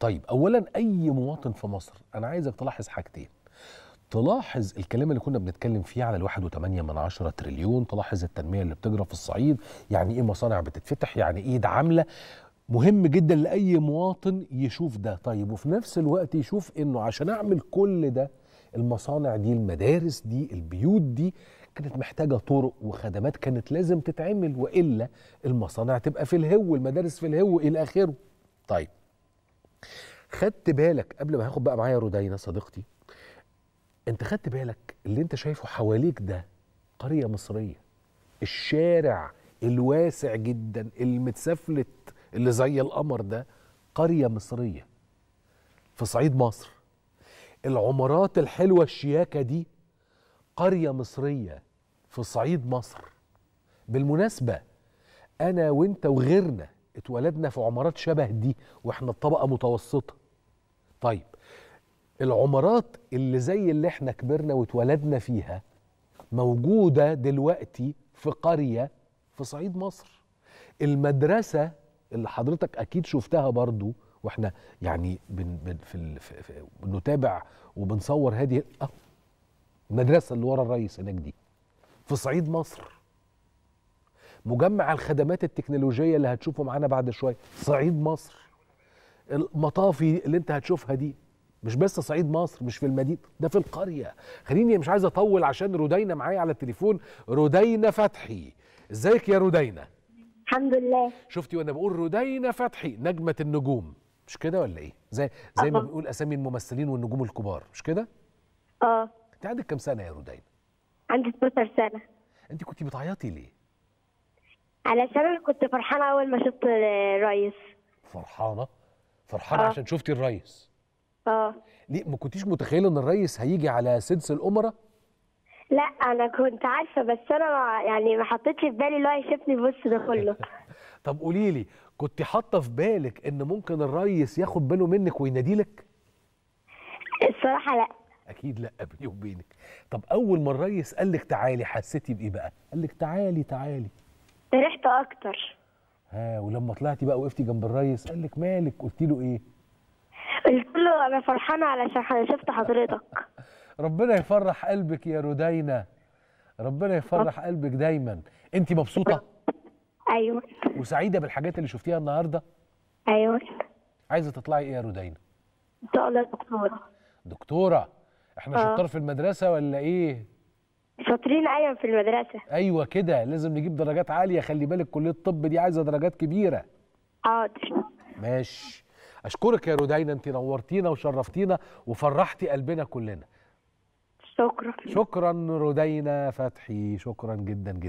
طيب اولا اي مواطن في مصر انا عايزك تلاحظ حاجتين تلاحظ الكلام اللي كنا بنتكلم فيه على الواحد وثمانية من عشرة تريليون تلاحظ التنمية اللي بتجرى في الصعيد يعني ايه مصانع بتتفتح يعني ايه عاملة مهم جدا لأي مواطن يشوف ده طيب وفي نفس الوقت يشوف انه عشان اعمل كل ده المصانع دي المدارس دي البيوت دي كانت محتاجه طرق وخدمات كانت لازم تتعمل والا المصانع تبقى في الهو المدارس في الهو الى اخره طيب خدت بالك قبل ما هاخد بقى معايا رودينا صديقتي انت خدت بالك اللي انت شايفه حواليك ده قريه مصريه الشارع الواسع جدا المتسفلت اللي زي القمر ده قريه مصريه في صعيد مصر العمارات الحلوه الشياكه دي قريه مصريه في صعيد مصر بالمناسبه انا وانت وغيرنا اتولدنا في عمارات شبه دي واحنا الطبقه متوسطه طيب العمارات اللي زي اللي احنا كبرنا واتولدنا فيها موجوده دلوقتي في قريه في صعيد مصر المدرسه اللي حضرتك اكيد شفتها برضو واحنا يعني بن بن في, ال... في, في بنتابع وبنصور هذه آه، المدرسه اللي ورا الريس هناك دي في صعيد مصر مجمع الخدمات التكنولوجيه اللي هتشوفه معانا بعد شويه صعيد مصر المطافي اللي انت هتشوفها دي مش بس صعيد مصر مش في المدينه ده في القريه خليني مش عايز اطول عشان رودينا معايا على التليفون رودينا فتحي ازيك يا رودينا الحمد لله شفتي وانا بقول رودينا فتحي نجمه النجوم مش كده ولا ايه زي زي أه. ما بنقول اسامي الممثلين والنجوم الكبار مش كده اه انت عندك كام سنه يا رودينا عندي 12 سنه انت كنت بتعيطي ليه علشان انا كنت فرحانه اول ما شفت الريس فرحانه فرحانه أوه. عشان شفتي الريس اه ليه ما كنتيش متخيله ان الريس هيجي على سدس الامراء لا انا كنت عارفه بس انا يعني ما حطيتش في بالي اللي هو يشوفني بص ده كله طب قولي لي كنت حاطه في بالك ان ممكن الريس ياخد باله منك وينادي لك الصراحه لا اكيد لا بيني وبينك طب اول ما الريس قال لك تعالي حسيتي بايه بقى قال لك تعالي تعالي فرحت اكتر ها ولما طلعتي بقى وقفتي جنب الريس قال لك مالك قلت له ايه قلت له انا فرحانه علشان شفت حضرتك ربنا يفرح قلبك يا رودينا ربنا يفرح قلبك دايما انت مبسوطه ايوه وسعيده بالحاجات اللي شفتيها النهارده ايوه عايزه تطلعي ايه يا رودينا ان شاء الله دكتوره دكتوره احنا أه. شطار في المدرسه ولا ايه شاطرين ايوه في المدرسه ايوه كده لازم نجيب درجات عاليه خلي بالك كليه الطب دي عايزه درجات كبيره حاضر ماشي اشكرك يا رودينا انت نورتينا وشرفتينا وفرحتي قلبنا كلنا شكرا شكرا رودينا فتحي شكرا جدا جدا